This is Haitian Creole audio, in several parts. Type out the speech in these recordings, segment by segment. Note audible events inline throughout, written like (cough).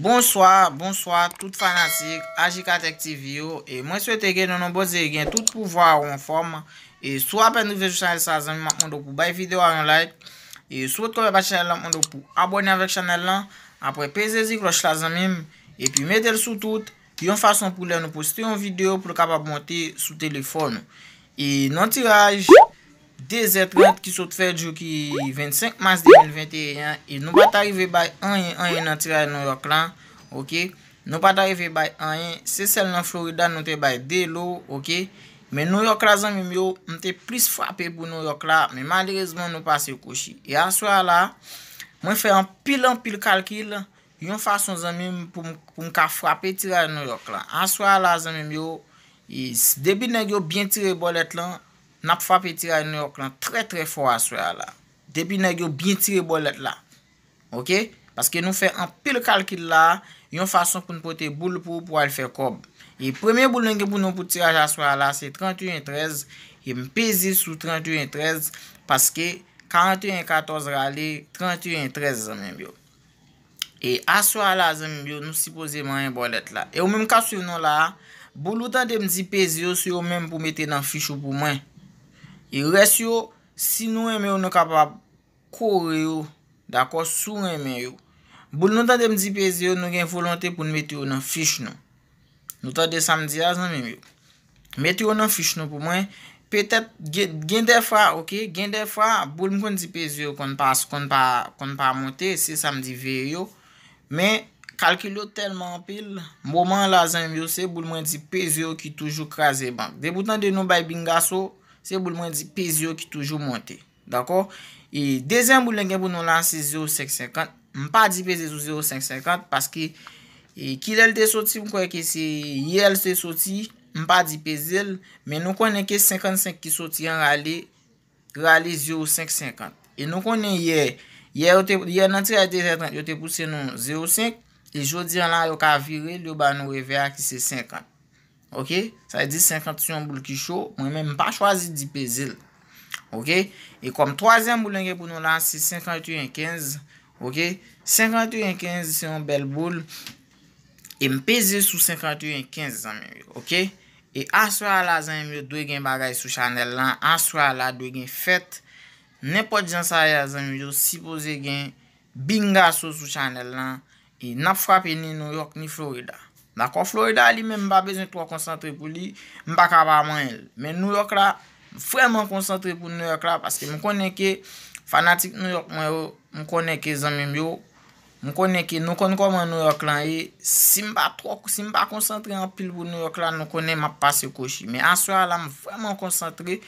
Bonswa, bonswa, tout fanatik, agi katek TV yo, e mwen swete gen nou nou boze gen tout pouvwa ou anform, e swa pen nou vejou chanel sa zanmim, an do pou bay videwa ou an like, e swot kore ba chanel lan, an do pou abonye avèk chanel lan, apre pezezi kloch la zanmim, e pi medel sou tout, ki yon fason pou lè nou poste yon videyo pou lè kabab monte sou telefon, e non tiraj! Dè zè 30 ki sot fè djou ki 25 mas 2021, e nou bat arrive bay an yen an yen nan tira yon yon yon klan, nou bat arrive bay an yen, se sel nan Florida nou te bay de lò, men yon yon klan zan mi mè yo, mè te plis fwapè pou yon yon yon klan, men malirezman nou pase kouchi. E aswa la, mwen fè an pil an pil kalkil, yon fwa son zan mi mè pou mka fwapè tira yon yon yon klan. Aswa la zan mi mè yo, se debi nè yon bè tire bolet lan, Nap fwa pe tira in New York lan tre tre fwa aswa la. Depi nan yo bin tire bolet la. Ok? Paske nou fe an pil kalkil la. Yon fason pou nou pote boule pou pou al fe kob. E premye boule nan gen pou nou pou tiraj aswa la se 31-13. Yon e mpezi sou 31-13. Paske 41-14 rale, 31-13 zanmen byo. E aswa la zanmen byo nou sipoze man yon bolet la. E ou men mka su yon nan la. Bou loutan de mzi pezi yo sou yo men pou mette nan fichou pou men. E res yo, si nou eme yo nou kapap kore yo, dako, sou eme yo. Boul nou ta de mdi peze yo, nou gen volante pou nou meti yo nan fich nou. Nou ta de samdi a zan men yo. Meti yo nan fich nou pou mwen, petep gen defra, ok, gen defra, boul mwen di peze yo kon pa, kon pa, kon pa monte, se samdi ve yo. Men, kalkil yo telman pil, mouman la zan men yo, se boul mwen di peze yo ki toujou kraze bank. De boutan de nou bay bingaso, Se boul mwen di pez yo ki toujou monte. Dako? E dezen boul len gen pou nou lan se 0,550. M pa di pez yo 0,550. Paske e, ki lel de soti m kweke se yel se soti. M pa di pez el. Men nou konen ke 55 ki soti yon rale 0,550. E nou konen ye. Ye nan ti rete yote pouse nou 0,5. E jodi yon lan yon ka vire lyo ba nou reve a ki se 50. Ok, sa e di 53 yon boul ki chou, mwen mwen pa chwazi di pezil. Ok, e kom 3e mboul enge pou nou lan, si 53 en 15. Ok, 53 en 15 se yon bel boul, e mpezil sou 53 en 15 zanmen yo. Ok, e aswa la zanmen yo dwe gen bagay sou chanel lan, aswa la dwe gen fet, nepot jan sa ya zanmen yo sipoze gen binga sou sou chanel lan, e nap fwape ni New York ni Florida. Mba kon Florida li men mba bezen 3 konsantre pou li, mba kaba man el. Men New York la, mwen fwèman konsantre pou New York la, paske mwen konen ke fanatik New York man yo, mwen konen ke zanmen yo, mwen konen ke nou konen kon man New York lan, e si mba konsantre an pil pou New York la, mwen konen mba pase koshi. Men aswa la mwen fwèman konsantre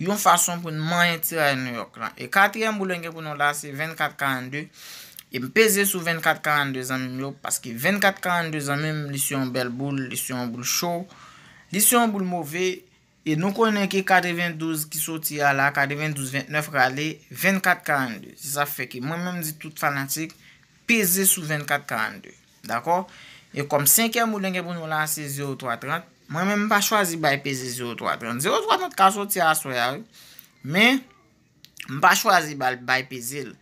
yon fwason pou nou man eti a New York lan. E katyen mboulengi pou nou la se 24-42, E m peze sou 24-42 an m yo. Paske 24-42 an m lisyon bel boule, lisyon boule chou. Lisyon boule mouve, e nou konen ki KD-22 ki soti a la, KD-22-29 gale, 24-42. Se sa feke m m di tout fanatik, peze sou 24-42. Dako? E kom 5e m ou denge pou nou lansi 0-3-30, m m m pa chwazi bay peze 0-3-30. 0-3-30 ka soti a soya ou, men m pa chwazi bay peze l.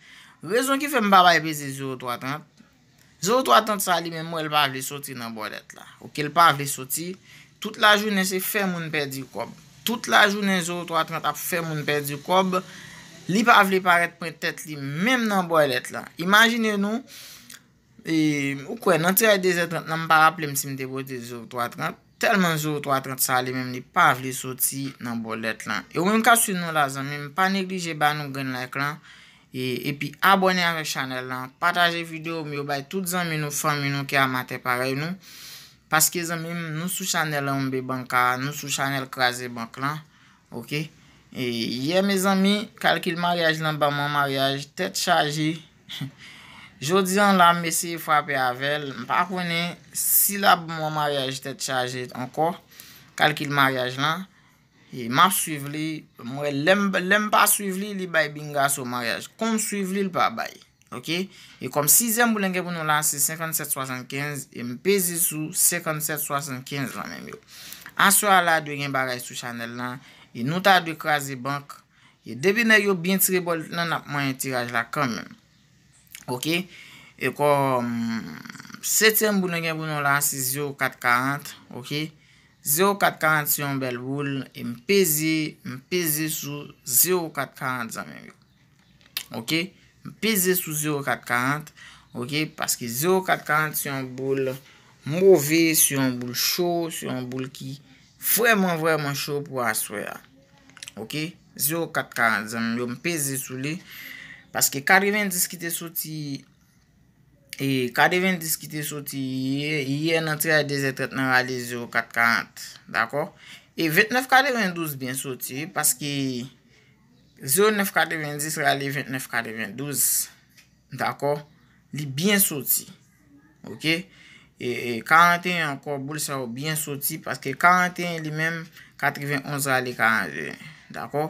Rezon ki fe m babay beze 0.330, 0.330 sa li men mou el pa vle soti nan bo let la. Ou ke el pa vle soti, tout la jounen se fe moun pe di kob. Tout la jounen 0.330 ap fe moun pe di kob, li pa vle paret pre tet li menm nan bo let la. Imagine nou, e, ou kwen nan tere 2.30 nan m pa rapple m si m debo te 0.330, telman 0.330 sa li menm li pa vle soti nan bo let la. E ou m ka su nou la zan, menm pa neglije ban nou gen la ekran, E, e pi abone anwek chanel lan, pataje videyo mi ou bay tout zanmi nou fanmi nou ki amate parey nou. Paske zanmi nou sou chanel anbe banka, nou sou chanel krasi bank lan, ok? E ye me zanmi, kalkil maryaj lan ba moun maryaj, tet chaji. (laughs) Jodi an la, mesi yi fwape avel, mpa kwenen, si la moun maryaj tet chaji anko, kalkil maryaj lan. E map suiv li, mwen lem pa suiv li li bay binga sou maryaj. Kom suiv li li pa bay. Ok? E kom 6e mboulen gen pou nou lansi 57.75, e mpezi sou 57.75 nan menm yo. Anso a la, dwen gen baray sou chanel nan, e nou ta dwen krasi bank, e debi nan yo bintri bol nan apman yon tiraj la kanmen. Ok? E kom 7e mboulen gen pou nou lansi 0.44, ok? 0,440 si yon bel boul, m peze, m peze sou 0,440 zanmen yo. Ok, m peze sou 0,440, ok, paske 0,440 si yon boul mouve, si yon boul chou, si yon boul ki fwèman fwèman chou pou aswe ya. Ok, 0,440 zanmen yo, m peze sou li, paske 40,000 dis ki te soti... E kadevendis ki te soti ye, ye nantre a dezetret nan rale 0, 4, 40. Dako? E 29, kadevendous bin soti, paske 0, 9, kadevendous rale 29, kadevendous. Dako? Li bin soti. Ok? E 41 e, anko, boul sa ou bin soti, paske 41 li menm, 91 rale 42. Dako?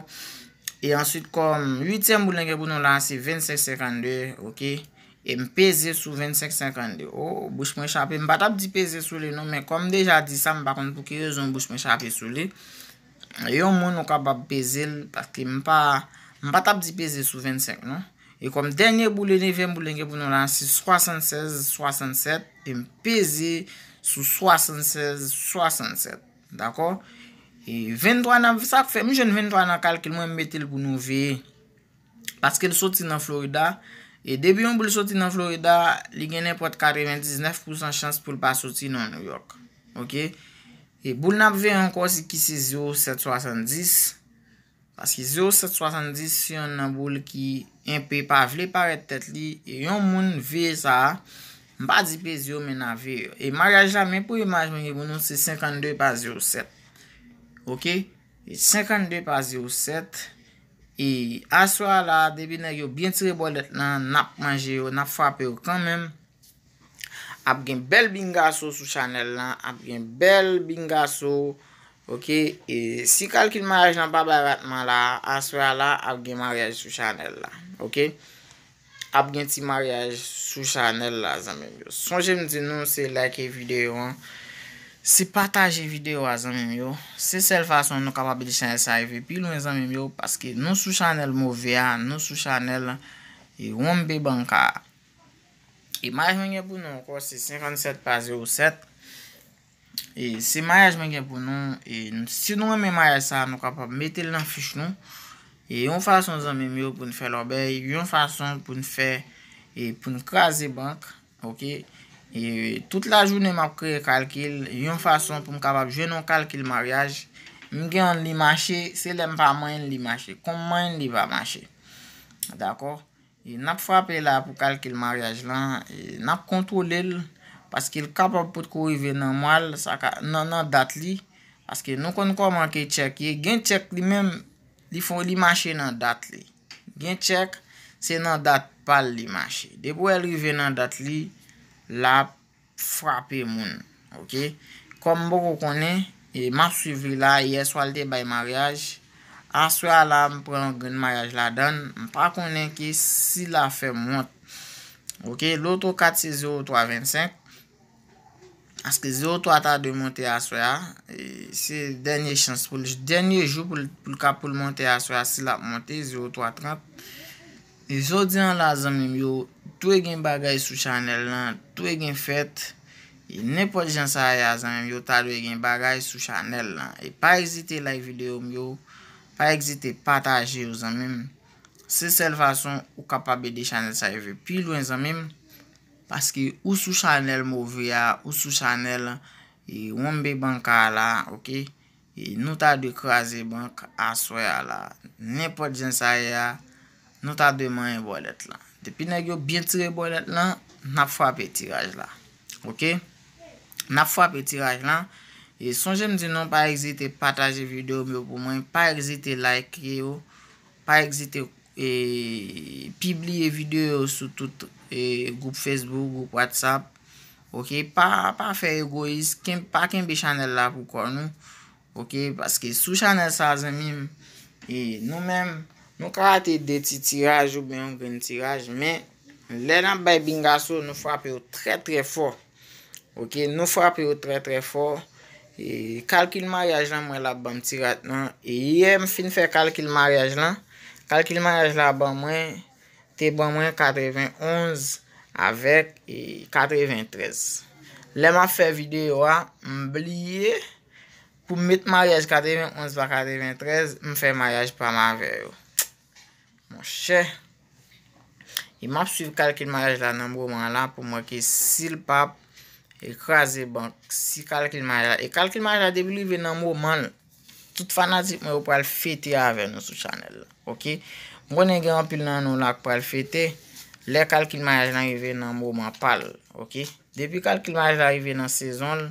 E answit kon, 8e mboul enge boun nou lansi 25, 52. Ok? E m peze sou 25-50. O, bouche mwen chape. M batap di peze sou li nou. Men kom deja di sa m bakon pou ki rezon bouche mwen chape sou li. Yo moun nou ka bab peze. Pati m batap di peze sou 25 nou. E kom denye boule ne ven boule gen pou nou lan. Si 76-67. E m peze sou 76-67. Dako? E ven doan nan... Sa fè m jen ven doan nan kalkil mwen metel pou nou ve. Pati ke nou soti nan Florida... E debi yon boul soti nan Florida, li genen pot karemen 19% chans pou l pa soti nan New York. Ok? E boul nan beve an konsi ki si 0770. Paski 0770 si yon nan boul ki enpe pa vle paret tet li. E yon moun ve sa, mba dipe 0 mena ve. E maryaj la men pou yon maryaj men yon moun se 52 pa 07. Ok? E 52 pa 07... E aswa la, debi ne yo bientre bolet lan, nap manje yo, nap fap yo kanmem. Ape gen bel bingaso sou chanel lan, ape gen bel bingaso, ok? E si kalkil maraj nan babaratman la, aswa la, ape gen maraj sou chanel lan, ok? Ape gen ti maraj sou chanel lan, zanmen yo. Son jem di nou se like videyo. Se pataje videyo a zanmim yo, se sel fason nou kapabili chanye sa evi pilon zanmim yo Paske nou sou chanel mou veyan, nou sou chanel yon e be banka E mayajmen gen pou nou anko, se 57 pa 07 E se mayajmen gen pou nou, se nou eme mayajsa, nou kapabili metel nan fich nou E yon fason zanmim yo pou nou fe lorbe, yon fason pou nou fe, pou nou kaze banka, ok? E, tout la joun e map kre kalkil, yon fason pou m kapab jwenon kalkil maryaj, m gen li mache, se lem pa manye li mache, kon manye li va mache. D'akor? E, nap fwape la pou kalkil maryaj lan, e nap kontrole l, paske l kapab pou tko yve nan mwal, nan nan dat li, paske nou kon kon manke tchek ye, gen tchek li men, li fon li mache nan dat li. Gen tchek, se nan dat pal li mache. De pou el yve nan dat li, la frapi moun. Ok? Kom mbo kou konen, e ma suivi la, ye swalte bay maryaj, aswaya la mpren gen maryaj la dan, mpa konen ki si la fe mwant. Ok? Loto kat se 0.325, aske 0.3 ta de mwant e aswaya, se denye chans pou l, denye jou pou l ka pou l mwant e aswaya, si la mwant e 0.330. E zo diyan la zanmim yo, Tou e gen bagay sou chanel lan, tou e gen fet, e nepot jen sa aya zanmim yo talwe gen bagay sou chanel lan, e pa exite like videyo myo, pa exite pataje yo zanmim. Se sel fason, ou kapabe de chanel sa evi pi lwen zanmim, paski ou sou chanel mouvi ya, ou sou chanel, e wanbe banka la, ok, e nou ta de kraze banka aswa ya la, nepot jen sa aya, nou ta de manye bolet la. Pina yo bin tre bonet lan, na fwa pe tiraj la. Ok? Na fwa pe tiraj la. E son jem di nan pa ekzite pataje videyo myo pou mwen, pa ekzite like yo, pa ekzite e, pibliye videyo sou tout, e, group Facebook, group Whatsapp. Ok? Pa fe egoist, pa ken be chanel la pou kon nou. Ok? Paske sou chanel sa zemim, nou menm, Nou ka ate deti tiraj ou ben yon gren tiraj, men lè nan bay bingasou nou frap yo tre tre fò. Ok, nou frap yo tre tre fò. E kalkil maryaj lan mwen la ban tirat nan. E yè m fin fè kalkil maryaj lan. Kalkil maryaj lan ban mwen, te ban mwen 91 avèk e 93. Lè m a fè videyo a, m blye, pou m mète maryaj 91 vèk 93, m fè maryaj pwa m avèk yo. Mwen chè. I map suivi kalkil maraj la nanmouman la pou mwen ki sil pap ekraze bank si kalkil maraj la. E kalkil maraj la debil ive nanmouman, tout fanatik mwen yo pou al fete avè nou sou chanel. Ok? Mwen e gen apil nan nou la pou al fete, le kalkil maraj la ive nanmouman pal. Ok? Depi kalkil maraj la ive nan sezon,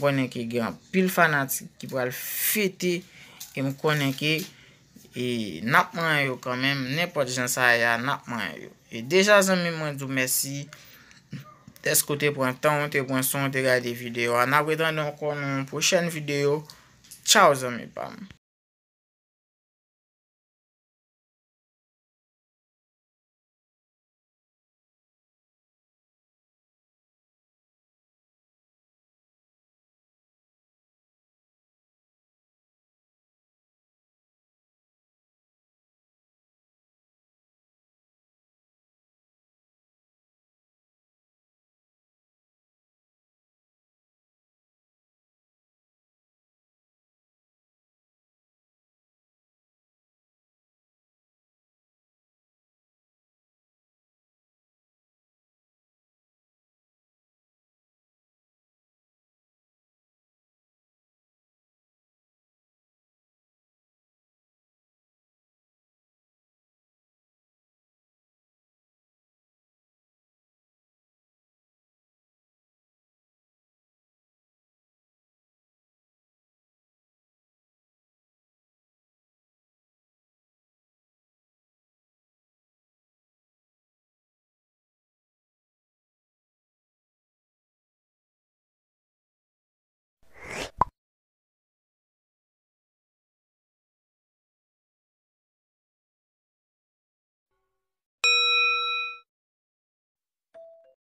mwen e gen apil fanatik pou al fete, e mwen gen apil E napman yo kamem, nepo di jan sa aya, napman yo. E deja zan mi mandu mersi. Desko te pwantan, te pwantan, te gade videyo. A na wedan don konon, pou chen videyo. Chow zan mi pam.